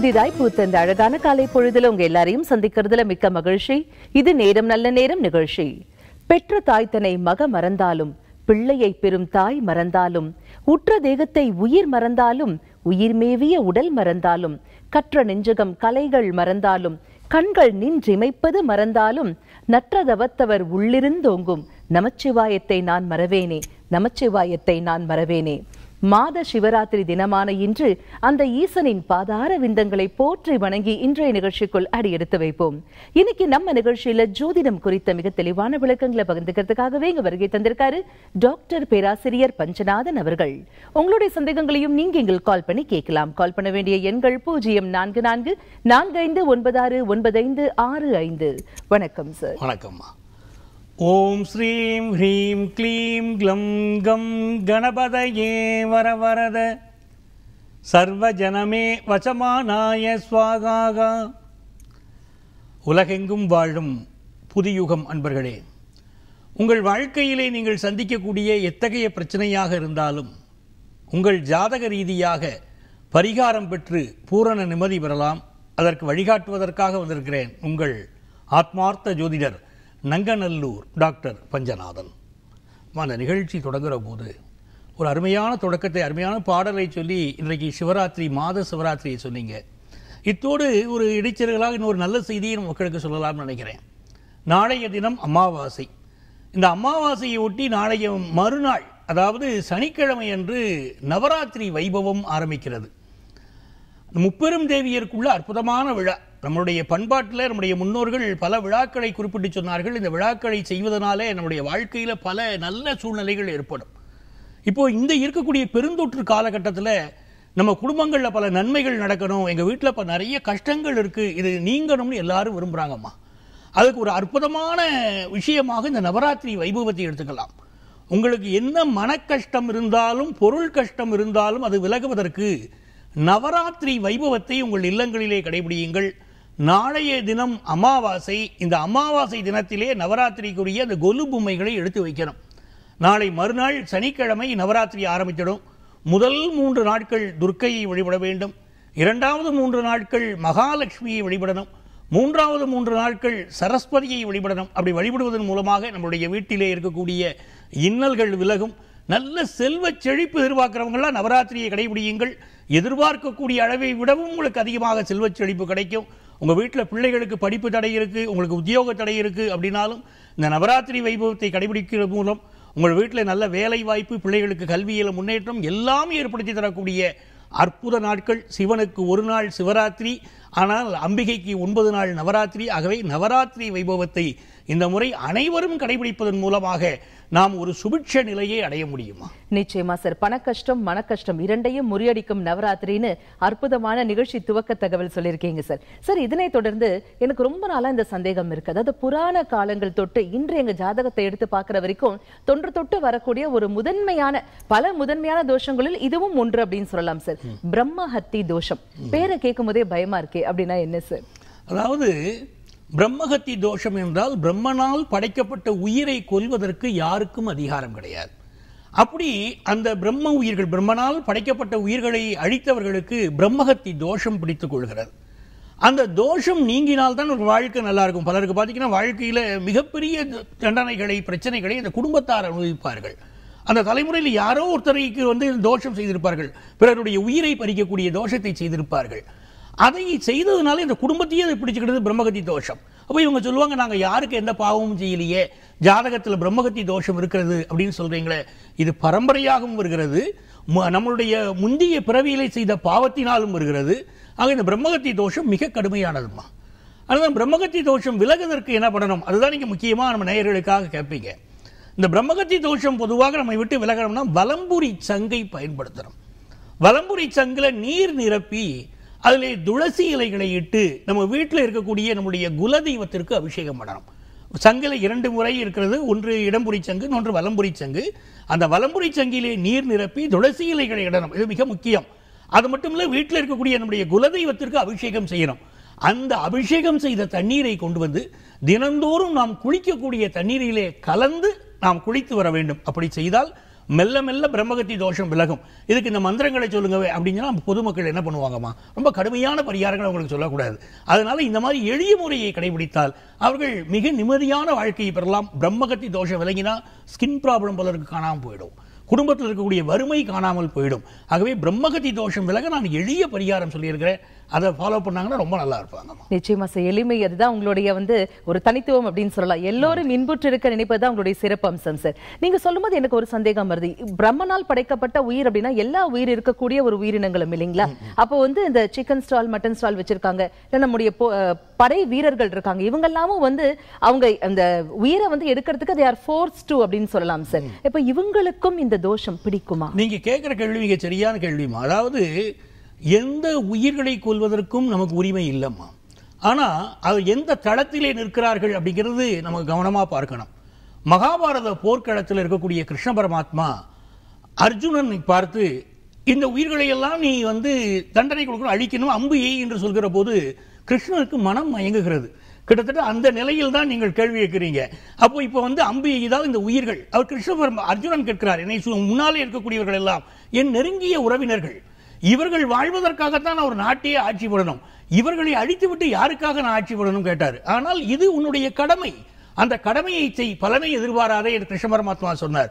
புதிதாய் பூத்தந்த அழகான காலை பொழுதுல உங்க எல்லாரையும் சந்திக்கிறதுல மிக்க மகிழ்ச்சி இது நேரம் நல்ல நேரம் நிகழ்ச்சி பெற்ற தாய் தனை மக மறந்தாலும் பிள்ளையை பெறும் தாய் மறந்தாலும் உற்ற தேகத்தை உயிர் மறந்தாலும் உயிர் மேவிய உடல் மறந்தாலும் கற்ற நெஞ்சகம் கலைகள் மறந்தாலும் கண்கள் நின்றிமைப்பது மறந்தாலும் நற்றதவத்தவர் உள்ளிருந்தோங்கும் நமச்சிவாயத்தை நான் மறவேனே நமச்சிவாயத்தை நான் மறவேனே மாத சிவராத்திரி தினமான இன்று அந்த ஈசனின் பாதார விந்தங்களை போற்றி வணங்கி இன்றைய நிகழ்ச்சிக்குள் அடியெடுத்து வைப்போம் இன்னைக்கு நம்ம நிகழ்ச்சியில ஜோதிடம் குறித்த மிக தெளிவான விளக்கங்களை பகிர்ந்துக்கிறதுக்காகவே இங்க வருகை தந்திருக்காரு டாக்டர் பேராசிரியர் பஞ்சநாதன் அவர்கள் உங்களுடைய சந்தேகங்களையும் நீங்க எங்கள் கால் பண்ணி கேட்கலாம் கால் பண்ண வேண்டிய எண்கள் பூஜ்ஜியம் நான்கு நான்கு நான்கு ஐந்து ஒன்பது ஆறு ஒன்பது ஐந்து ஆறு ஐந்து வணக்கம் சார் வணக்கம்மா ஓம் ஸ்ரீம் ஹ்ரீம் க்ளீம் க்ளம் கம் கணபதயே வரவரத சர்வஜனமே வசமானாய ஸ்வாகாகா உலகெங்கும் வாழும் புதியுகம் அன்பர்களே உங்கள் வாழ்க்கையிலே நீங்கள் சந்திக்கக்கூடிய எத்தகைய பிரச்சனையாக இருந்தாலும் உங்கள் ஜாதக ரீதியாக பரிகாரம் பெற்று பூரண நிம்மதி பெறலாம் அதற்கு வழிகாட்டுவதற்காக வந்திருக்கிறேன் உங்கள் ஆத்மார்த்த ஜோதிடர் நங்கநல்லூர் டாக்டர் பஞ்சநாதன் அந்த நிகழ்ச்சி தொடங்குகிற போது ஒரு அருமையான தொடக்கத்தை அருமையான பாடலை சொல்லி இன்றைக்கு சிவராத்திரி மாத சிவராத்திரியை சொன்னீங்க இத்தோடு ஒரு இடைச்சர்களாக இன்னொரு நல்ல செய்தியை மக்களுக்கு சொல்லலாம்னு நினைக்கிறேன் நாளைய தினம் அமாவாசை இந்த அமாவாசையை ஒட்டி நாளைய மறுநாள் அதாவது சனிக்கிழமை அன்று நவராத்திரி வைபவம் ஆரம்பிக்கிறது முப்பெரும் தேவியருக்குள்ள அற்புதமான விழா நம்முடைய பண்பாட்டில் நம்முடைய முன்னோர்கள் பல விழாக்களை குறிப்பிட்டு சொன்னார்கள் இந்த விழாக்களை செய்வதனாலே நம்முடைய வாழ்க்கையில் பல நல்ல சூழ்நிலைகள் ஏற்படும் இப்போது இந்த இருக்கக்கூடிய பெருந்தொற்று காலகட்டத்தில் நம்ம குடும்பங்களில் பல நன்மைகள் நடக்கணும் எங்கள் வீட்டில் இப்போ நிறைய கஷ்டங்கள் இருக்குது இது நீங்கணும்னு எல்லாரும் விரும்புகிறாங்கம்மா அதுக்கு ஒரு அற்புதமான விஷயமாக இந்த நவராத்திரி வைபவத்தை எடுத்துக்கலாம் உங்களுக்கு என்ன மனக்கஷ்டம் இருந்தாலும் பொருள் கஷ்டம் இருந்தாலும் அது விலகுவதற்கு நவராத்திரி வைபவத்தை உங்கள் இல்லங்களிலே கடைபிடியுங்கள் நாளைய தினம் அமாவாசை இந்த அமாவாசை தினத்திலே நவராத்திரிக்குரிய அந்த கொலு பொம்மைகளை எடுத்து வைக்கணும் நாளை மறுநாள் சனிக்கிழமை நவராத்திரி ஆரம்பித்திடும் முதல் மூன்று நாட்கள் துர்க்கையை வழிபட வேண்டும் இரண்டாவது மூன்று நாட்கள் மகாலட்சுமியை வழிபடணும் மூன்றாவது மூன்று நாட்கள் சரஸ்வதியை வழிபடணும் அப்படி வழிபடுவதன் மூலமாக நம்மளுடைய வீட்டிலே இருக்கக்கூடிய இன்னல்கள் விலகும் நல்ல செல்வ செழிப்பு எதிர்பார்க்கிறவங்களாம் நவராத்திரியை கடைபிடியுங்கள் எதிர்பார்க்கக்கூடிய அளவை விடவும் உங்களுக்கு அதிகமாக செல்வ செழிப்பு கிடைக்கும் உங்கள் வீட்டில் பிள்ளைகளுக்கு படிப்பு தடை இருக்குது உங்களுக்கு உத்தியோக தடை இருக்குது அப்படின்னாலும் இந்த நவராத்திரி வைபவத்தை கடைபிடிக்கிற மூலம் உங்கள் வீட்டில் நல்ல வேலை வாய்ப்பு பிள்ளைகளுக்கு கல்வியில் முன்னேற்றம் எல்லாமே ஏற்படுத்தி தரக்கூடிய அற்புத நாட்கள் சிவனுக்கு ஒரு நாள் சிவராத்திரி ஆனால் அம்பிகைக்கு ஒன்பது நாள் நவராத்திரி ஆகவே நவராத்திரி வைபவத்தை இந்த முறை அனைவரும் கடைபிடிப்பதன் மூலமாக நாம் ஒரு சுபிட்ச நிலையை அடைய முடியுமா நிச்சயமா சார் பண கஷ்டம் மன கஷ்டம் இரண்டையும் முறியடிக்கும் நவராத்திரின்னு அற்புதமான நிகழ்ச்சி துவக்க தகவல் சொல்லியிருக்கீங்க சார் சார் இதனை தொடர்ந்து எனக்கு ரொம்ப நாளா இந்த சந்தேகம் இருக்கு அதாவது புராண காலங்கள் தொட்டு இன்று எங்க ஜாதகத்தை எடுத்து பார்க்கிற வரைக்கும் தொன்று தொட்டு வரக்கூடிய ஒரு முதன்மையான பல முதன்மையான தோஷங்களில் இதுவும் ஒன்று அப்படின்னு சொல்லலாம் சார் பிரம்மஹத்தி ஹத்தி தோஷம் பேரை கேட்கும் போதே பயமா இருக்கே அப்படின்னா என்ன சார் அதாவது பிரம்மகத்தி தோஷம் என்றால் பிரம்மனால் படைக்கப்பட்ட உயிரை கொல்வதற்கு யாருக்கும் அதிகாரம் கிடையாது அப்படி அந்த பிரம்ம உயிர்கள் பிரம்மனால் படைக்கப்பட்ட உயிர்களை அழித்தவர்களுக்கு பிரம்மகத்தி தோஷம் பிடித்து கொள்கிறது அந்த தோஷம் நீங்கினால்தான் ஒரு வாழ்க்கை நல்லா இருக்கும் பலருக்கு பார்த்தீங்கன்னா வாழ்க்கையில் மிகப்பெரிய தண்டனைகளை பிரச்சனைகளை அந்த குடும்பத்தார் அனுபவிப்பார்கள் அந்த தலைமுறையில் யாரோ ஒருத்தரைக்கு வந்து தோஷம் செய்திருப்பார்கள் பிறருடைய உயிரை பறிக்கக்கூடிய தோஷத்தை செய்திருப்பார்கள் அதை செய்ததுனால இந்த குடும்பத்தையே அதை பிடிச்சிக்கிட்டது பிரம்மகத்தி தோஷம் அப்போ இவங்க சொல்லுவாங்க நாங்கள் யாருக்கு எந்த பாவமும் செய்யலையே ஜாதகத்தில் பிரம்மகத்தி தோஷம் இருக்கிறது அப்படின்னு சொல்கிறீங்களே இது பரம்பரையாகவும் வருகிறது நம்மளுடைய முந்திய பிறவியிலே செய்த பாவத்தினாலும் வருகிறது ஆக இந்த பிரம்மகத்தி தோஷம் மிக கடுமையானதுமா அதுதான் பிரம்மகத்தி தோஷம் விலகுவதற்கு என்ன பண்ணணும் அதுதான் நீங்கள் முக்கியமாக நம்ம நேயர்களுக்காக கேட்பீங்க இந்த பிரம்மகத்தி தோஷம் பொதுவாக நம்மை விட்டு விலகணும்னா வலம்புரி சங்கை பயன்படுத்தணும் வலம்புரி சங்கில் நீர் நிரப்பி அதிலே துளசி இலைகளை இட்டு நம்ம வீட்டில் இருக்கக்கூடிய நம்முடைய குலதெய்வத்திற்கு அபிஷேகம் பண்ணணும் சங்கில் இரண்டு முறை இருக்கிறது ஒன்று இடம்புரி சங்கு இன்னொன்று வலம்புரி சங்கு அந்த வலம்புரி சங்கிலே நீர் நிரப்பி துளசி இலைகளை இடணும் இது மிக முக்கியம் அது மட்டும் இல்லை வீட்டில் இருக்கக்கூடிய நம்முடைய குலதெய்வத்திற்கு அபிஷேகம் செய்யணும் அந்த அபிஷேகம் செய்த தண்ணீரை கொண்டு வந்து தினந்தோறும் நாம் குளிக்கக்கூடிய தண்ணீரிலே கலந்து நாம் குளித்து வர வேண்டும் அப்படி செய்தால் மெல்ல மெல்ல பிரம்மகத்தி தோஷம் விலகும் இதுக்கு இந்த மந்திரங்களை சொல்லுங்க அப்படின்னா பொதுமக்கள் என்ன பண்ணுவாங்கம்மா ரொம்ப கடுமையான பரிகாரங்களை அவங்களுக்கு சொல்லக்கூடாது அதனால இந்த மாதிரி எளிய முறையை கடைபிடித்தால் அவர்கள் மிக நிம்மதியான வாழ்க்கையை பெறலாம் பிரம்மகத்தி தோஷம் விலகினா ஸ்கின் ப்ராப்ளம் பலருக்கு காணாமல் போயிடும் குடும்பத்தில் இருக்கக்கூடிய வறுமை காணாமல் போயிடும் ஆகவே பிரம்மகதி தோஷம் விலக நான் எளிய பரிகாரம் சொல்லியிருக்கிறேன் அதை ஃபாலோ பண்ணாங்கன்னா ரொம்ப நல்லா இருப்பாங்க நிச்சயமா சார் எளிமை அதுதான் உங்களுடைய வந்து ஒரு தனித்துவம் அப்படின்னு சொல்லலாம் எல்லோரும் இன்புற்று இருக்க நினைப்பது தான் உங்களுடைய அம்சம் சார் நீங்க சொல்லும்போது எனக்கு ஒரு சந்தேகம் வருது பிரம்மனால் படைக்கப்பட்ட உயிர் அப்படின்னா எல்லா உயிர் இருக்கக்கூடிய ஒரு உயிரினங்களும் இல்லைங்களா அப்போ வந்து இந்த சிக்கன் ஸ்டால் மட்டன் ஸ்டால் வச்சிருக்காங்க நம்முடைய படை வீரர்கள் இருக்காங்க இவங்க எல்லாமும் வந்து அவங்க அந்த உயிரை வந்து எடுக்கிறதுக்கு தே ஆர் ஃபோர்ஸ் டு அப்படின்னு சொல்லலாம் சார் இப்போ இவங்களுக்கும் இந்த தோஷம் பிடிக்குமா நீங்கள் கேட்குற கேள்வி மிக சரியான கேள்விமா அதாவது எந்த உயிர்களை கொள்வதற்கும் நமக்கு உரிமை இல்லைம்மா ஆனால் அது எந்த தளத்திலே நிற்கிறார்கள் அப்படிங்கிறது நமக்கு கவனமாக பார்க்கணும் மகாபாரத போர்க்களத்தில் இருக்கக்கூடிய கிருஷ்ண பரமாத்மா அர்ஜுனனை பார்த்து இந்த உயிர்களை எல்லாம் நீ வந்து தண்டனை கொடுக்கணும் அழிக்கணும் அம்பு ஏய் என்று சொல்கிற போது கிருஷ்ணனுக்கு மனம் மயங்குகிறது கிட்டத்தட்ட அந்த நிலையில் தான் நீங்கள் கேள்வி கேட்கிறீங்க அப்போ இப்போ வந்து அம்பு இதாவது இந்த உயிர்கள் அவர் கிருஷ்ணபுரம் அர்ஜுனன் கேட்கிறார் என்னை முன்னாலே இருக்கக்கூடியவர்கள் எல்லாம் என் நெருங்கிய உறவினர்கள் இவர்கள் வாழ்வதற்காகத்தான் அவர் நாட்டையே ஆட்சி போடணும் இவர்களை அழித்துவிட்டு யாருக்காக நான் ஆட்சி போடணும் கேட்டார் ஆனால் இது உன்னுடைய கடமை அந்த கடமையை செய் பலனை எதிர்பாராதே என்று கிருஷ்ண பரமாத்மா சொன்னார்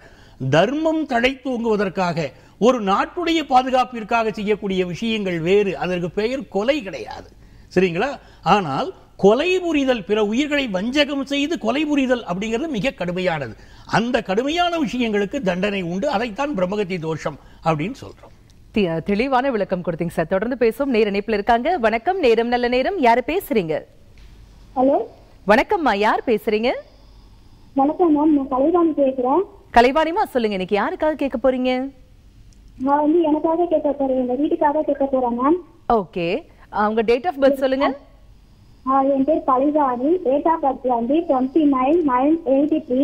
தர்மம் தடை தூங்குவதற்காக ஒரு நாட்டுடைய பாதுகாப்பிற்காக செய்யக்கூடிய விஷயங்கள் வேறு அதற்கு பெயர் கொலை கிடையாது சரிங்களா ஆனால் கொலை புரிதல் பிற உயிர்களை வஞ்சகம் செய்து கொலை புரிதல் அப்படிங்கிறது மிக கடுமையானது அந்த கடுமையான விஷயங்களுக்கு தண்டனை உண்டு அதைத்தான் பிரம்மகத்தி தோஷம் அப்படின்னு சொல்றோம் தெளிவான விளக்கம் கொடுத்தீங்க சார் தொடர்ந்து பேசும் நேர இணைப்பில் இருக்காங்க வணக்கம் நேரம் நல்ல நேரம் யாரு பேசுறீங்க ஹலோ வணக்கம்மா யார் பேசுறீங்க வணக்கம் மேம் நான் கலைவாணி பேசுறேன் கலைவாணிமா சொல்லுங்க இன்னைக்கு யாருக்காக கேட்க போறீங்க நான் வந்து எனக்காக கேட்க போறேன் வீட்டுக்காக கேட்க போறேன் மேம் ஓகே உங்க டேட் ஆஃப் பர்த் சொல்லுங்க என் பேர் Pazhivani date of birth twenty nine nine eighty three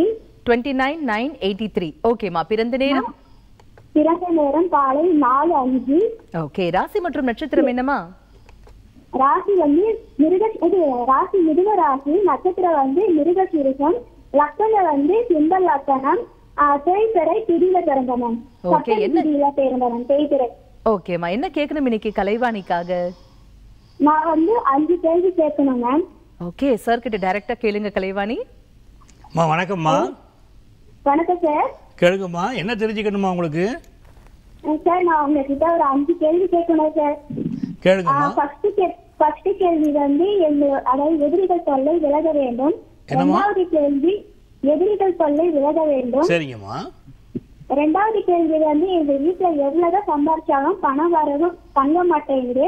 twenty nine nine eighty three ஓகேம்மா பிறந்த நேரம் பிறந்த நேரம் காலை நாலு அஞ்சு ஓகே ராசி மற்றும் நட்சத்திரம் என்னம்மா ராசி வந்து மிருக இது ராசி மிருக ராசி நட்சத்திரம் வந்து மிருக சிறுகம் லக்கணம் வந்து சிம்பல் லக்கணம் தேய்பிறை திடீர பிறந்தவன் ஓகே என்ன தேய்பிறை ஓகேம்மா என்ன கேட்கணும் இன்னைக்கு கலைவாணிக்காக நான் வந்து அஞ்சு கேள்வி கேட்கணும் மேம் ஓகே சார் கிட்ட டைரக்டா கேளுங்க கலைவாணி அம்மா வணக்கம்மா வணக்கம் சார் கேளுங்கம்மா என்ன தெரிஞ்சுக்கணுமா உங்களுக்கு சார் நான் உங்ககிட்ட ஒரு அஞ்சு கேள்வி கேட்கணும் சார் கேளுங்கம்மா ஃபர்ஸ்ட் ஃபர்ஸ்ட் கேள்வி வந்து அதாவது எதிரிகள் தொல்லை விலக வேண்டும் இரண்டாவது கேள்வி எதிரிகள் தொல்லை விலக வேண்டும் சரிங்கம்மா ரெண்டாவது கேள்வி வந்து எங்க வீட்டுல எவ்வளவுதான் சம்பாதிச்சாலும் பணம் வரவும் தங்க மாட்டேங்குது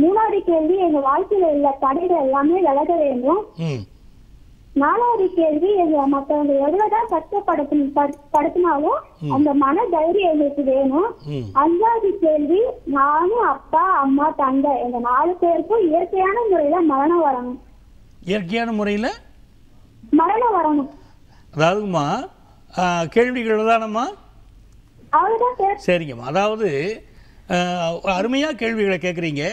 மூணாவது கேள்வி எங்க வாழ்க்கையில உள்ள தடைகள் எல்லாமே விலக வேண்டும் நாலாவது கேள்வி எங்க மத்தவங்க எவ்வளவுதான் கஷ்டப்படுத்தின படுத்தினாலும் அந்த மன தைரியம் எங்களுக்கு வேணும் அஞ்சாவது கேள்வி நானும் அப்பா அம்மா தங்கை எங்க நாலு பேருக்கும் இயற்கையான முறையில மரணம் வரணும் இயற்கையான முறையில மரணம் வரணும் அதாவதுமா கேள்விகள் தானம்மா சரிங்கம்மா அதாவது அருமையா கேள்விகளை கேட்குறீங்க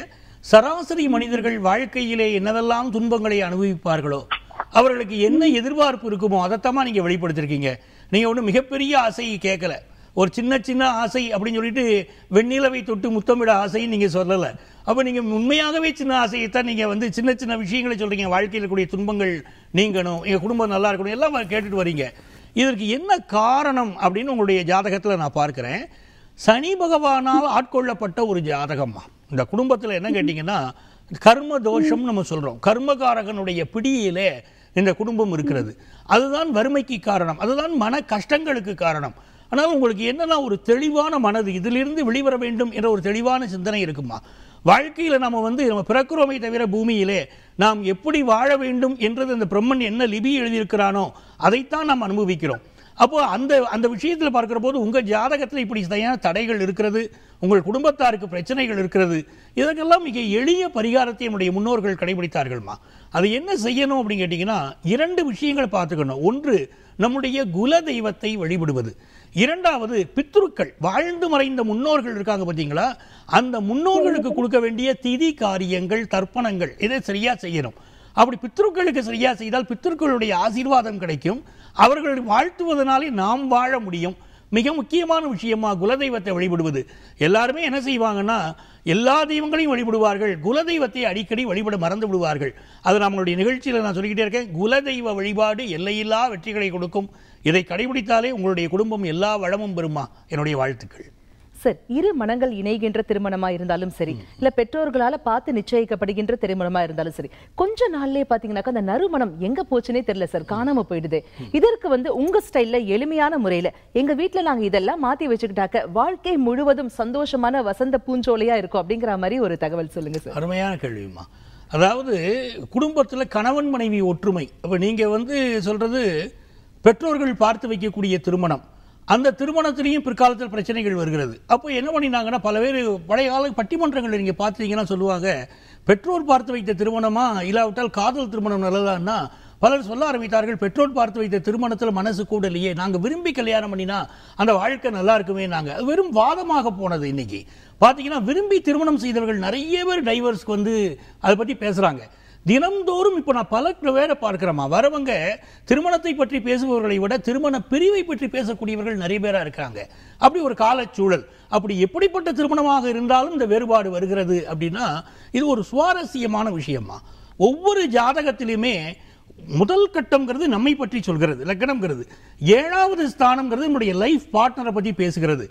சராசரி மனிதர்கள் வாழ்க்கையிலே என்னவெல்லாம் துன்பங்களை அனுபவிப்பார்களோ அவர்களுக்கு என்ன எதிர்பார்ப்பு இருக்குமோ அதைத்தான் நீங்கள் வெளிப்படுத்திருக்கீங்க நீங்கள் ஒன்றும் மிகப்பெரிய ஆசையை கேட்கல ஒரு சின்ன சின்ன ஆசை அப்படின்னு சொல்லிட்டு வெண்ணிலவை தொட்டு முத்தமிட ஆசைன்னு நீங்கள் சொல்லலை அப்போ நீங்கள் உண்மையாகவே சின்ன ஆசையைத்தான் நீங்கள் வந்து சின்ன சின்ன விஷயங்களை சொல்றீங்க வாழ்க்கையில் கூடிய துன்பங்கள் நீங்கணும் எங்கள் குடும்பம் நல்லா இருக்கணும் எல்லாம் கேட்டுட்டு வரீங்க இதற்கு என்ன காரணம் அப்படின்னு உங்களுடைய ஜாதகத்தில் நான் பார்க்குறேன் சனி பகவானால் ஆட்கொள்ளப்பட்ட ஒரு ஜாதகமாக இந்த குடும்பத்தில் என்ன கேட்டிங்கன்னா கர்ம தோஷம் நம்ம சொல்கிறோம் கர்மகாரகனுடைய பிடியிலே இந்த குடும்பம் இருக்கிறது அதுதான் வறுமைக்கு காரணம் அதுதான் மன கஷ்டங்களுக்கு காரணம் ஆனால் உங்களுக்கு என்னென்னா ஒரு தெளிவான மனது இதிலிருந்து வெளிவர வேண்டும் என்ற ஒரு தெளிவான சிந்தனை இருக்குமா வாழ்க்கையில் நம்ம வந்து நம்ம பிறக்கிறோமே தவிர பூமியிலே நாம் எப்படி வாழ வேண்டும் என்றது அந்த பிரம்மன் என்ன லிபி எழுதியிருக்கிறானோ அதைத்தான் நாம் அனுபவிக்கிறோம் அப்போ அந்த அந்த விஷயத்தில் பார்க்குற போது உங்கள் ஜாதகத்தில் இப்படி சரியான தடைகள் இருக்கிறது உங்கள் குடும்பத்தாருக்கு பிரச்சனைகள் இருக்கிறது இதற்கெல்லாம் மிக எளிய பரிகாரத்தை நம்முடைய முன்னோர்கள் கடைபிடித்தார்கள்மா அது என்ன செய்யணும் அப்படின்னு கேட்டிங்கன்னா இரண்டு விஷயங்களை பார்த்துக்கணும் ஒன்று நம்முடைய குல தெய்வத்தை வழிபடுவது இரண்டாவது பித்ருக்கள் வாழ்ந்து மறைந்த முன்னோர்கள் இருக்காங்க பார்த்தீங்களா அந்த முன்னோர்களுக்கு கொடுக்க வேண்டிய திதி காரியங்கள் தர்ப்பணங்கள் இதை சரியாக செய்யணும் அப்படி பித்ருக்களுக்கு சரியாக செய்தால் பித்ருக்களுடைய ஆசீர்வாதம் கிடைக்கும் அவர்களை வாழ்த்துவதனாலே நாம் வாழ முடியும் மிக முக்கியமான விஷயமா குலதெய்வத்தை வழிபடுவது எல்லாருமே என்ன செய்வாங்கன்னா எல்லா தெய்வங்களையும் வழிபடுவார்கள் குலதெய்வத்தை அடிக்கடி வழிபட மறந்து விடுவார்கள் அது நம்மளுடைய நிகழ்ச்சியில் நான் சொல்லிக்கிட்டே இருக்கேன் குலதெய்வ வழிபாடு எல்லையில்லா வெற்றிகளை கொடுக்கும் இதை கடைபிடித்தாலே உங்களுடைய குடும்பம் எல்லா வளமும் பெறுமா என்னுடைய வாழ்த்துக்கள் சார் இரு மனங்கள் இணைகின்ற திருமணமா இருந்தாலும் சரி இல்ல பெற்றோர்களால பார்த்து நிச்சயிக்கப்படுகின்ற திருமணமா இருந்தாலும் சரி கொஞ்ச நாள்லயே பாத்தீங்கன்னாக்கா அந்த நறுமணம் எங்க போச்சுன்னே தெரியல சார் காணாம போயிடுது இதற்கு வந்து உங்க ஸ்டைல்ல எளிமையான முறையில எங்க வீட்டுல நாங்க இதெல்லாம் மாத்தி வச்சுக்கிட்டாக்க வாழ்க்கை முழுவதும் சந்தோஷமான வசந்த பூஞ்சோலையா இருக்கும் அப்படிங்கிற மாதிரி ஒரு தகவல் சொல்லுங்க சார் அருமையான கேள்விமா அதாவது குடும்பத்தில் கணவன் மனைவி ஒற்றுமை அப்போ நீங்கள் வந்து சொல்கிறது பெற்றோர்கள் பார்த்து வைக்கக்கூடிய திருமணம் அந்த திருமணத்திலையும் பிற்காலத்தில் பிரச்சனைகள் வருகிறது அப்போ என்ன பண்ணினாங்கன்னா பேர் பழைய கால பட்டிமன்றங்களில் நீங்கள் பார்த்தீங்கன்னா சொல்லுவாங்க பெற்றோர் பார்த்து வைத்த திருமணமா இல்லாவிட்டால் காதல் திருமணம் நல்லதான்னா பலர் சொல்ல ஆரம்பித்தார்கள் பெற்றோர் பார்த்து வைத்த திருமணத்தில் மனசு இல்லையே நாங்கள் விரும்பி கல்யாணம் பண்ணினா அந்த வாழ்க்கை நல்லா இருக்குமே நாங்கள் அது வெறும் வாதமாக போனது இன்னைக்கு பார்த்தீங்கன்னா விரும்பி திருமணம் செய்தவர்கள் நிறைய பேர் டைவர்ஸ்க்கு வந்து அதை பற்றி பேசுகிறாங்க தினம்தோறும் இப்போ நான் பல பேரை பார்க்குறேம்மா வரவங்க திருமணத்தை பற்றி பேசுபவர்களை விட திருமண பிரிவை பற்றி பேசக்கூடியவர்கள் நிறைய பேராக இருக்கிறாங்க அப்படி ஒரு காலச்சூழல் அப்படி எப்படிப்பட்ட திருமணமாக இருந்தாலும் இந்த வேறுபாடு வருகிறது அப்படின்னா இது ஒரு சுவாரஸ்யமான விஷயமா ஒவ்வொரு ஜாதகத்திலுமே முதல் கட்டம்ங்கிறது நம்மை பற்றி சொல்கிறது லக்கணம்ங்கிறது ஏழாவது ஸ்தானம்ங்கிறது நம்முடைய லைஃப் பார்ட்னரை பற்றி பேசுகிறது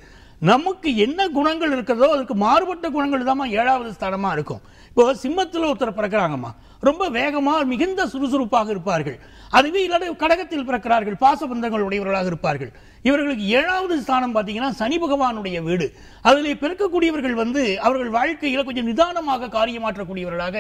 நமக்கு என்ன குணங்கள் இருக்கிறதோ அதுக்கு மாறுபட்ட குணங்கள் தான் ஏழாவது ஸ்தானமாக இருக்கும் இப்போ சிம்மத்தில் ஒருத்தர் பிறக்கிறாங்கம்மா ரொம்ப வேகமாக மிகுந்த சுறுசுறுப்பாக இருப்பார்கள் அதுவே இல்லாத கடகத்தில் பிறக்கிறார்கள் பாசபந்தங்கள் உடையவர்களாக இருப்பார்கள் இவர்களுக்கு ஏழாவது ஸ்தானம் பார்த்தீங்கன்னா சனி பகவானுடைய வீடு அதில் பிறக்கக்கூடியவர்கள் வந்து அவர்கள் வாழ்க்கையில் கொஞ்சம் நிதானமாக காரியமாற்றக்கூடியவர்களாக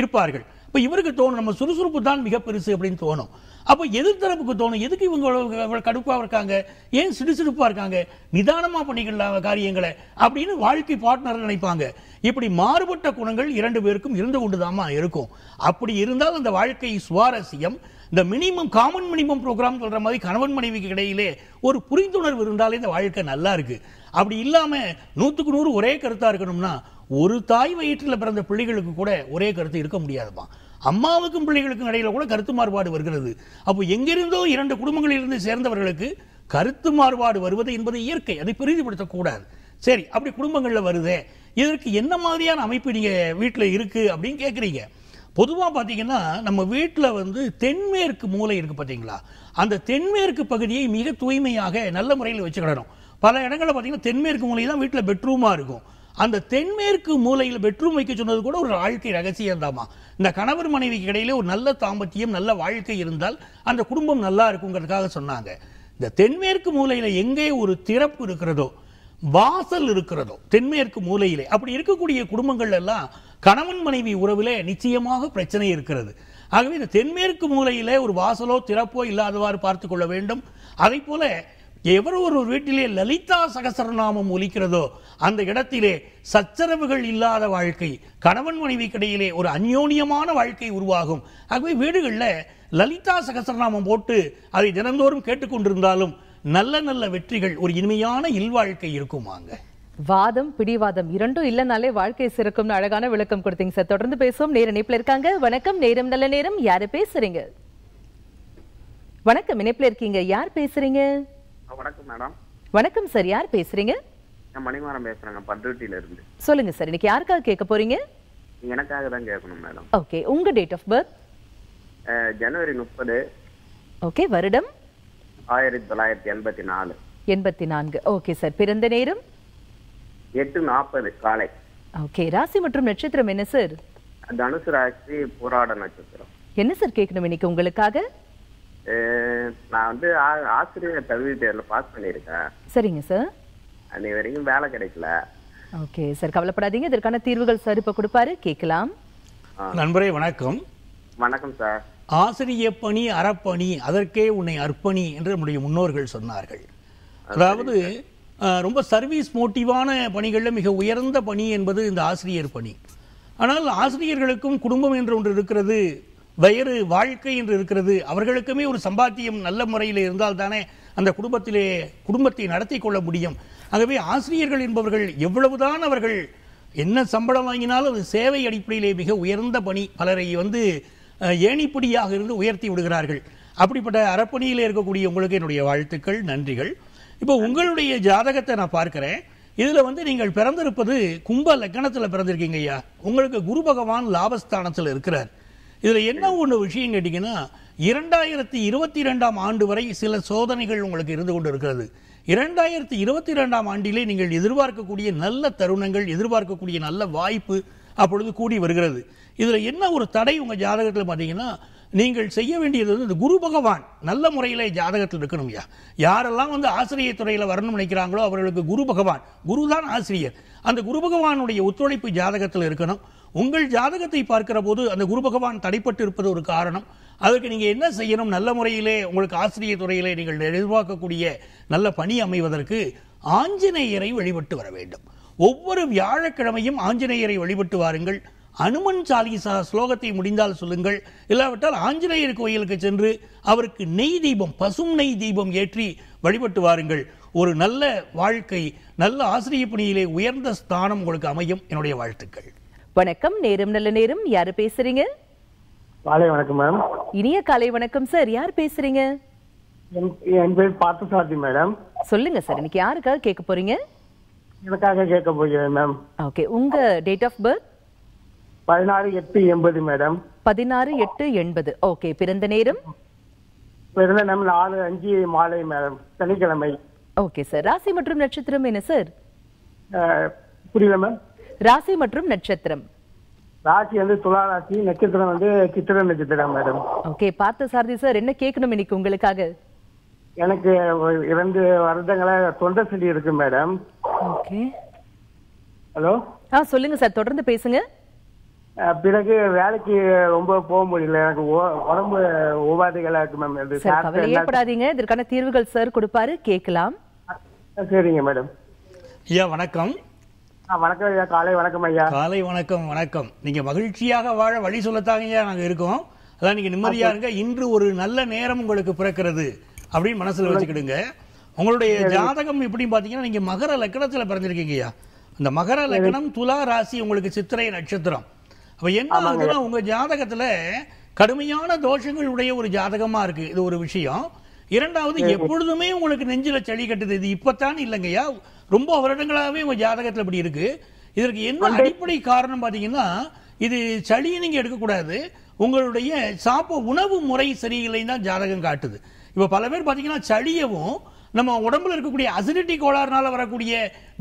இருப்பார்கள் இப்போ இவருக்கு தோணும் நம்ம சுறுசுறுப்பு தான் மிக பெருசு அப்படின்னு தோணும் அப்போ எதிர்த்தரப்புக்கு தோணும் எதுக்கு இவங்க இவ்வளோ கடுப்பாக இருக்காங்க ஏன் சிடுசிடுப்பாக இருக்காங்க நிதானமாக பண்ணிக்கலாம் காரியங்களை அப்படின்னு வாழ்க்கை பார்ட்னர் நினைப்பாங்க இப்படி மாறுபட்ட குணங்கள் இரண்டு பேருக்கும் இருந்து கொண்டுதாமா இருக்கும் அப்படி இருந்தால் அந்த வாழ்க்கை சுவாரஸ்யம் இந்த மினிமம் காமன் மினிமம் ப்ரோக்ராம் சொல்கிற மாதிரி கணவன் மனைவிக்கு இடையிலே ஒரு புரிந்துணர்வு இருந்தாலே இந்த வாழ்க்கை நல்லா இருக்குது அப்படி இல்லாமல் நூற்றுக்கு நூறு ஒரே கருத்தாக இருக்கணும்னா ஒரு தாய் வயிற்றில் பிறந்த பிள்ளைகளுக்கு கூட ஒரே கருத்து இருக்க முடியாதுமா அம்மாவுக்கும் பிள்ளைகளுக்கும் இடையில கூட கருத்து மாறுபாடு வருகிறது அப்போ எங்கிருந்தோ இரண்டு குடும்பங்களிலிருந்து சேர்ந்தவர்களுக்கு கருத்து மாறுபாடு வருவது என்பது இயற்கை அதை பெரிதுபடுத்தக்கூடாது சரி அப்படி குடும்பங்களில் வருதே இதற்கு என்ன மாதிரியான அமைப்பு நீங்கள் வீட்டில் இருக்குது அப்படின்னு கேட்குறீங்க பொதுவாக பார்த்தீங்கன்னா நம்ம வீட்டில் வந்து தென்மேற்கு மூலை இருக்குது பார்த்தீங்களா அந்த தென்மேற்கு பகுதியை மிக தூய்மையாக நல்ல முறையில் வச்சுக்கிடணும் பல இடங்களில் பார்த்தீங்கன்னா தென்மேற்கு மூலை தான் வீட்டில் பெட்ரூமாக இருக்கும் அந்த தென்மேற்கு மூலையில் பெட்ரூம் வைக்க சொன்னது கூட ஒரு வாழ்க்கை ரகசியம் தாமா இந்த கணவர் மனைவிக்கு இடையில ஒரு நல்ல தாம்பத்தியம் நல்ல வாழ்க்கை இருந்தால் அந்த குடும்பம் நல்லா இருக்குங்கிறதுக்காக சொன்னாங்க இந்த தென்மேற்கு மூலையில் எங்கே ஒரு திறப்பு இருக்கிறதோ வாசல் இருக்கிறதோ தென்மேற்கு மூலையிலே அப்படி இருக்கக்கூடிய குடும்பங்கள் எல்லாம் கணவன் மனைவி உறவில் நிச்சயமாக பிரச்சனை இருக்கிறது ஆகவே இந்த தென்மேற்கு மூலையிலே ஒரு வாசலோ திறப்போ இல்லாதவாறு பார்த்து கொள்ள வேண்டும் அதை போல எவரோ ஒரு வீட்டிலே லலிதா சகசரநாமம் ஒலிக்கிறதோ அந்த இடத்திலே சச்சரவுகள் இல்லாத வாழ்க்கை கணவன் கிடையிலே ஒரு அந்யோன்யமான வாழ்க்கை உருவாகும் ஆகவே வீடுகளில் லலிதா சகசரநாமம் போட்டு அதை தினந்தோறும் கேட்டுக்கொண்டிருந்தாலும் நல்ல நல்ல வெற்றிகள் ஒரு இனிமையான இல்வாழ்க்கை இருக்குமாங்க வாதம் பிடிவாதம் இரண்டும் இல்லைனாலே வாழ்க்கை சிறக்கும்னு அழகான விளக்கம் கொடுத்தீங்க சார் தொடர்ந்து பேசுவோம் நேர இணைப்பில் இருக்காங்க வணக்கம் நேரம் நல்ல நேரம் யாரு பேசுறீங்க வணக்கம் இணைப்பில் இருக்கீங்க யார் பேசுறீங்க வணக்கம் மேடம் வணக்கம் சார் யார் பேசுறீங்க நான் மணிமாரம் பேசுறேங்க பண்ருட்டில இருந்து சொல்லுங்க சார் இன்னைக்கு யாருக்காக கேட்க போறீங்க எனக்காக தான் கேட்கணும் மேடம் ஓகே உங்க டேட் ஆஃப் பர்த் ஜனவரி முப்பது ஓகே வருடம் ஆயிரத்தி தொள்ளாயிரத்தி எண்பத்தி நாலு எண்பத்தி நான்கு ஓகே சார் பிறந்த நேரம் எட்டு நாற்பது காலை ஓகே ராசி மற்றும் நட்சத்திரம் என்ன சார் தனுசு ராசி போராட நட்சத்திரம் என்ன சார் கேட்கணும் இன்னைக்கு உங்களுக்காக நான் வந்து ஆசிரியர் தகுதி தேர்வில் பாஸ் பண்ணியிருக்கேன் சரிங்க சார் அன்னை வரைக்கும் வேலை கிடைக்கல ஓகே சார் கவலைப்படாதீங்க இதற்கான தீர்வுகள் சார் இப்போ கொடுப்பாரு கேட்கலாம் நண்பரே வணக்கம் வணக்கம் சார் ஆசிரிய பணி அறப்பணி அதற்கே உன்னை அர்ப்பணி என்று நம்முடைய முன்னோர்கள் சொன்னார்கள் அதாவது ரொம்ப சர்வீஸ் மோட்டிவான பணிகளில் மிக உயர்ந்த பணி என்பது இந்த ஆசிரியர் பணி ஆனால் ஆசிரியர்களுக்கும் குடும்பம் என்று ஒன்று இருக்கிறது வயிறு வாழ்க்கை என்று இருக்கிறது அவர்களுக்குமே ஒரு சம்பாத்தியம் நல்ல முறையில் இருந்தால் தானே அந்த குடும்பத்திலே குடும்பத்தை நடத்தி கொள்ள முடியும் ஆகவே ஆசிரியர்கள் என்பவர்கள் எவ்வளவுதான் அவர்கள் என்ன சம்பளம் வாங்கினாலும் அது சேவை அடிப்படையிலே மிக உயர்ந்த பணி பலரை வந்து ஏணிப்படியாக இருந்து உயர்த்தி விடுகிறார்கள் அப்படிப்பட்ட அறப்பணியில் இருக்கக்கூடிய உங்களுக்கு என்னுடைய வாழ்த்துக்கள் நன்றிகள் இப்போ உங்களுடைய ஜாதகத்தை நான் பார்க்குறேன் இதில் வந்து நீங்கள் பிறந்திருப்பது கும்ப லக்கணத்தில் பிறந்திருக்கீங்க ஐயா உங்களுக்கு குரு பகவான் லாபஸ்தானத்தில் இருக்கிறார் இதில் என்ன ஒன்று விஷயம் கேட்டிங்கன்னா இரண்டாயிரத்தி இருபத்தி ரெண்டாம் ஆண்டு வரை சில சோதனைகள் உங்களுக்கு இருந்து கொண்டு இருக்கிறது இரண்டாயிரத்தி இருபத்தி ரெண்டாம் ஆண்டிலே நீங்கள் எதிர்பார்க்கக்கூடிய நல்ல தருணங்கள் எதிர்பார்க்கக்கூடிய நல்ல வாய்ப்பு அப்பொழுது கூடி வருகிறது இதில் என்ன ஒரு தடை உங்கள் ஜாதகத்தில் பார்த்தீங்கன்னா நீங்கள் செய்ய வேண்டியது வந்து இந்த குரு பகவான் நல்ல முறையில் ஜாதகத்தில் இருக்கணும் ஐயா யாரெல்லாம் வந்து ஆசிரியர் துறையில் வரணும்னு நினைக்கிறாங்களோ அவர்களுக்கு குரு பகவான் குரு தான் ஆசிரியர் அந்த குரு பகவானுடைய ஒத்துழைப்பு ஜாதகத்தில் இருக்கணும் உங்கள் ஜாதகத்தை பார்க்கிற போது அந்த குரு பகவான் தடைப்பட்டு இருப்பது ஒரு காரணம் அதற்கு நீங்கள் என்ன செய்யணும் நல்ல முறையிலே உங்களுக்கு ஆசிரியர் துறையிலே நீங்கள் எதிர்பார்க்கக்கூடிய நல்ல பணி அமைவதற்கு ஆஞ்சநேயரை வழிபட்டு வர வேண்டும் ஒவ்வொரு வியாழக்கிழமையும் ஆஞ்சநேயரை வழிபட்டு வாருங்கள் அனுமன் சாலிசா ஸ்லோகத்தை முடிந்தால் சொல்லுங்கள் இல்லாவிட்டால் ஆஞ்சநேயர் கோயிலுக்கு சென்று அவருக்கு நெய் தீபம் பசும் நெய் தீபம் ஏற்றி வழிபட்டு வாருங்கள் ஒரு நல்ல வாழ்க்கை நல்ல ஆசிரிய பணியிலே உயர்ந்த ஸ்தானம் உங்களுக்கு அமையும் என்னுடைய வாழ்த்துக்கள் வணக்கம் நேரம் நல்ல நேரம் யாரு பேசுறீங்க காலை வணக்கம் மேம் இனிய காலை வணக்கம் சார் யார் பேசுறீங்க என் பேர் பார்த்தசாரதி மேடம் சொல்லுங்க சார் இன்னைக்கு யாருக்காக கேட்க போறீங்க எனக்காக கேட்க போகிறேன் மேம் ஓகே உங்க டேட் ஆஃப் பர்த் பதினாறு எட்டு எண்பது மேடம் பதினாறு எட்டு எண்பது ஓகே பிறந்த நேரம் பிறந்த நேரம் நாலு அஞ்சு மாலை மேடம் சனிக்கிழமை ஓகே சார் ராசி மற்றும் நட்சத்திரம் என்ன சார் புரியல மேம் ராசி மற்றும் நட்சத்திரம் ராசி வந்து துலா ராசி நட்சத்திரம் வந்து சித்திர நட்சத்திரம் மேடம் ஓகே பார்த்த சாரதி சார் என்ன கேட்கணும் இன்னைக்கு உங்களுக்காக எனக்கு இரண்டு வருடங்களா தொண்ட செடி இருக்கு மேடம் ஓகே ஹலோ ஆ சொல்லுங்க சார் தொடர்ந்து பேசுங்க பிறகு வேலைக்கு ரொம்ப போக முடியல எனக்கு உடம்பு உபாதைகளா இருக்கு மேம் ஏற்படாதீங்க கவலையப்படாதீங்க இதற்கான தீர்வுகள் சார் கொடுப்பாரு கேட்கலாம் சரிங்க மேடம் ஐயா வணக்கம் வணக்கம் ஐயா காலை வணக்கம் ஐயா காலை வணக்கம் வணக்கம் நீங்க மகிழ்ச்சியாக வாழ வழி சொல்லத்தாங்க நாங்க இருக்கோம் அதான் நீங்க நிம்மதியா இருங்க இன்று ஒரு நல்ல நேரம் உங்களுக்கு பிறக்கிறது அப்படின்னு மனசுல வச்சுக்கிடுங்க உங்களுடைய ஜாதகம் எப்படின்னு பாத்தீங்கன்னா நீங்க மகர லக்கணத்துல பிறந்திருக்கீங்க அந்த மகர லக்கணம் துலா ராசி உங்களுக்கு சித்திரை நட்சத்திரம் அப்ப என்ன ஆகுதுன்னா உங்க ஜாதகத்துல கடுமையான தோஷங்கள் உடைய ஒரு ஜாதகமா இருக்கு இது ஒரு விஷயம் இரண்டாவது எப்பொழுதுமே உங்களுக்கு நெஞ்சில சளி கட்டுது இது இப்பத்தான் இல்லைங்கய்யா ரொம்ப வருடங்களாகவே உங்க ஜாதகத்தில் இப்படி இருக்கு இதற்கு என்ன அடிப்படை காரணம் பாத்தீங்கன்னா இது சளியை நீங்கள் எடுக்கக்கூடாது உங்களுடைய சாப்ப உணவு முறை சரியில்லைன்னு தான் ஜாதகம் காட்டுது இப்போ பல பேர் பார்த்தீங்கன்னா சளியவும் நம்ம உடம்புல இருக்கக்கூடிய அசிடிட்டி கோளாறுனால வரக்கூடிய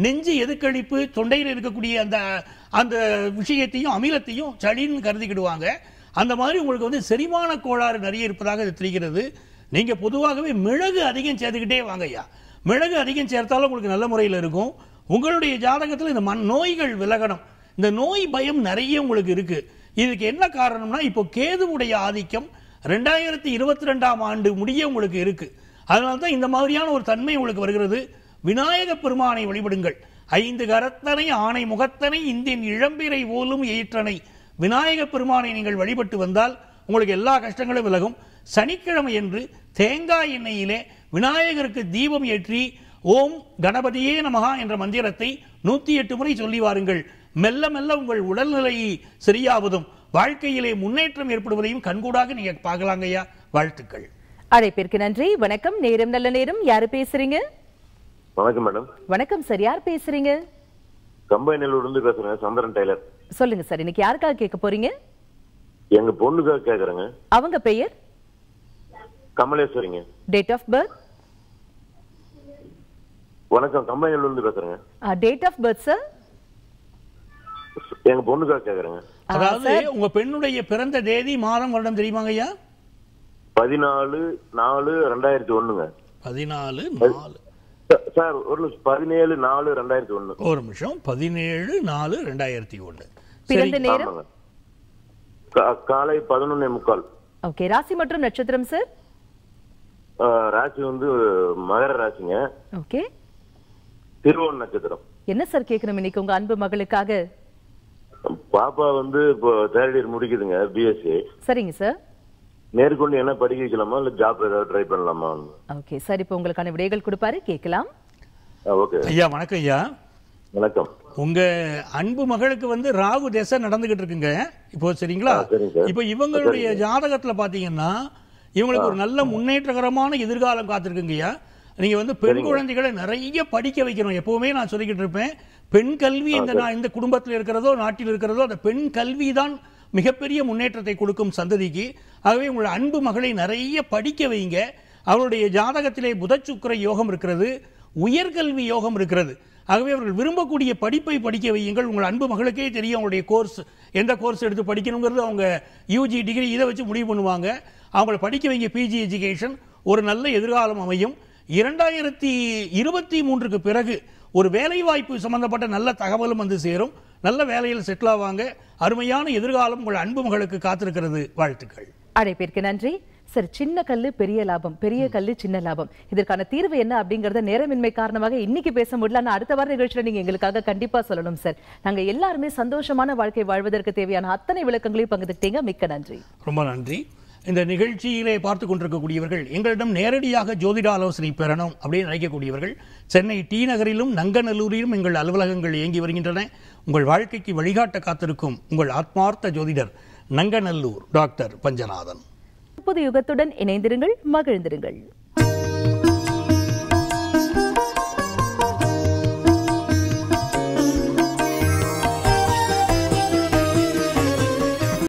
நெஞ்சு எதுக்கழிப்பு தொண்டையில் இருக்கக்கூடிய அந்த அந்த விஷயத்தையும் அமிலத்தையும் சளின்னு கருதிக்கிடுவாங்க அந்த மாதிரி உங்களுக்கு வந்து செரிமான கோளாறு நிறைய இருப்பதாக இது தெரிகிறது நீங்க பொதுவாகவே மிளகு அதிகம் சேர்த்துக்கிட்டே வாங்கய்யா மிளகு அதிகம் சேர்த்தாலும் உங்களுக்கு நல்ல முறையில் இருக்கும் உங்களுடைய ஜாதகத்தில் இந்த மண் நோய்கள் விலகணும் இந்த நோய் பயம் நிறைய உங்களுக்கு இருக்குது இதுக்கு என்ன காரணம்னா இப்போ கேதுவுடைய ஆதிக்கம் ரெண்டாயிரத்தி இருபத்தி ரெண்டாம் ஆண்டு முடிய உங்களுக்கு இருக்குது அதனால தான் இந்த மாதிரியான ஒரு தன்மை உங்களுக்கு வருகிறது விநாயக பெருமானை வழிபடுங்கள் ஐந்து கரத்தனை ஆணை முகத்தனை இந்தியன் இளம்பிரை ஓலும் ஏற்றனை விநாயக பெருமானை நீங்கள் வழிபட்டு வந்தால் உங்களுக்கு எல்லா கஷ்டங்களும் விலகும் சனிக்கிழமை என்று தேங்காய் எண்ணெயிலே விநாயகருக்கு தீபம் ஏற்றி ஓம் கணபதியே நமகா என்ற மந்திரத்தை நூத்தி எட்டு முறை சொல்லி வாருங்கள் மெல்ல மெல்ல உங்கள் உடல்நிலை சரியாவதும் வாழ்க்கையிலே முன்னேற்றம் ஏற்படுவதையும் கண்கூடாக நீங்க பார்க்கலாங்க ஐயா வாழ்த்துக்கள் அழைப்பிற்கு நன்றி வணக்கம் நேரம் நல்ல நேரம் யாரு பேசுறீங்க வணக்கம் மேடம் வணக்கம் சார் யார் பேசுறீங்க கம்பைநல்லூர் பேசுறேன் சந்திரன் டெய்லர் சொல்லுங்க சார் இன்னைக்கு யாருக்காக கேட்க போறீங்க எங்க பொண்ணுக்காக கேக்குறேங்க அவங்க பெயர் கமலேஸ்வரிங்க டேட் ஆஃப் பர்த் வணக்கம் கம்பெனியில இருந்து பேசுறேங்க டேட் ஆஃப் பர்த் சார் எங்க பொண்ணுக்காக கேக்குறேங்க அதாவது உங்க பெண்ணுடைய பிறந்த தேதி மாதம் வருடம் தெரியுமாங்க ஐயா பதினாலு நாலு ரெண்டாயிரத்தி ஒண்ணுங்க பதினாலு நாலு சார் ஒரு நிமிஷம் பதினேழு நாலு ரெண்டாயிரத்தி ஒண்ணு ஒரு நிமிஷம் பதினேழு நாலு ரெண்டாயிரத்தி ஒண்ணு பிறந்த நேரம் காலை பதினொன்னே முக்கால் ஓகே ராசி மற்றும் நட்சத்திரம் சார் ராசி வந்து மகர ராசிங்க ஓகே திருவோண நட்சத்திரம் என்ன சார் கேக்குறோம் இன்னைக்கு உங்க அன்பு மகளுக்காக பாப்பா வந்து இப்போ தேர்ட் இயர் முடிக்குதுங்க பிஎஸ்சி சரிங்க சார் மேற்கொண்டு என்ன படிக்க வைக்கலாமா இல்ல ஜாப் ஏதாவது ட்ரை பண்ணலாமா ஓகே சார் இப்போ உங்களுக்கான விடைகள் கொடுப்பாரு கேட்கலாம் ஓகே ஐயா வணக்கம் ஐயா வணக்கம் உங்க அன்பு மகளுக்கு வந்து ராகு தேசம் நடந்துகிட்டு இருக்குங்க இப்போ சரிங்களா இப்போ இவங்களுடைய ஜாதகத்துல பாத்தீங்கன்னா இவங்களுக்கு ஒரு நல்ல முன்னேற்றகரமான எதிர்காலம் காத்திருக்குங்கய்யா நீங்க வந்து பெண் குழந்தைகளை நிறைய படிக்க வைக்கணும் எப்போவுமே நான் சொல்லிக்கிட்டு இருப்பேன் பெண் கல்வி இந்த நான் இந்த குடும்பத்தில் இருக்கிறதோ நாட்டில் இருக்கிறதோ அந்த பெண் கல்வி தான் மிகப்பெரிய முன்னேற்றத்தை கொடுக்கும் சந்ததிக்கு ஆகவே உங்களை அன்பு மகளை நிறைய படிக்க வைங்க அவருடைய ஜாதகத்திலே புதச்சுக்கர யோகம் இருக்கிறது உயர்கல்வி யோகம் இருக்கிறது ஆகவே அவர்கள் விரும்பக்கூடிய படிப்பை படிக்க வையுங்கள் உங்கள் அன்பு மகளுக்கே தெரியும் அவங்களுடைய கோர்ஸ் எந்த கோர்ஸ் எடுத்து படிக்கணுங்கிறது அவங்க யூஜி டிகிரி இதை வச்சு முடிவு பண்ணுவாங்க அவங்களை படிக்க வைங்க பிஜி எஜுகேஷன் ஒரு நல்ல எதிர்காலம் அமையும் இரண்டாயிரத்தி இருபத்தி மூன்றுக்கு பிறகு ஒரு வேலை வாய்ப்பு சம்பந்தப்பட்ட நல்ல தகவலும் வந்து சேரும் நல்ல வேலையில் செட்டில் ஆவாங்க அருமையான எதிர்காலம் உங்கள் அன்பு மகளுக்கு காத்திருக்கிறது வாழ்த்துக்கள் அழைப்பிற்கு நன்றி சார் சின்ன கல்லு பெரிய லாபம் பெரிய கல்லு சின்ன லாபம் இதற்கான தீர்வு என்ன அப்படிங்கறத நேரமின்மை காரணமாக இன்னைக்கு பேச முடியல ஆனா அடுத்த வார நிகழ்ச்சியில நீங்க எங்களுக்காக கண்டிப்பா சொல்லணும் சார் நாங்க எல்லாருமே சந்தோஷமான வாழ்க்கை வாழ்வதற்கு தேவையான அத்தனை விளக்கங்களையும் பங்கு மிக்க நன்றி ரொம்ப நன்றி இந்த நிகழ்ச்சியிலே பார்த்து கொண்டிருக்கக்கூடியவர்கள் எங்களிடம் நேரடியாக ஜோதிட ஆலோசனை பெறணும் அப்படின்னு நினைக்கக்கூடியவர்கள் சென்னை டி நகரிலும் நங்கநல்லூரிலும் எங்கள் அலுவலகங்கள் இயங்கி வருகின்றன உங்கள் வாழ்க்கைக்கு வழிகாட்ட காத்திருக்கும் உங்கள் ஆத்மார்த்த ஜோதிடர் நங்கநல்லூர் டாக்டர் பஞ்சநாதன் புது யுகத்துடன் இணைந்திருங்கள் மகிழ்ந்திருங்கள்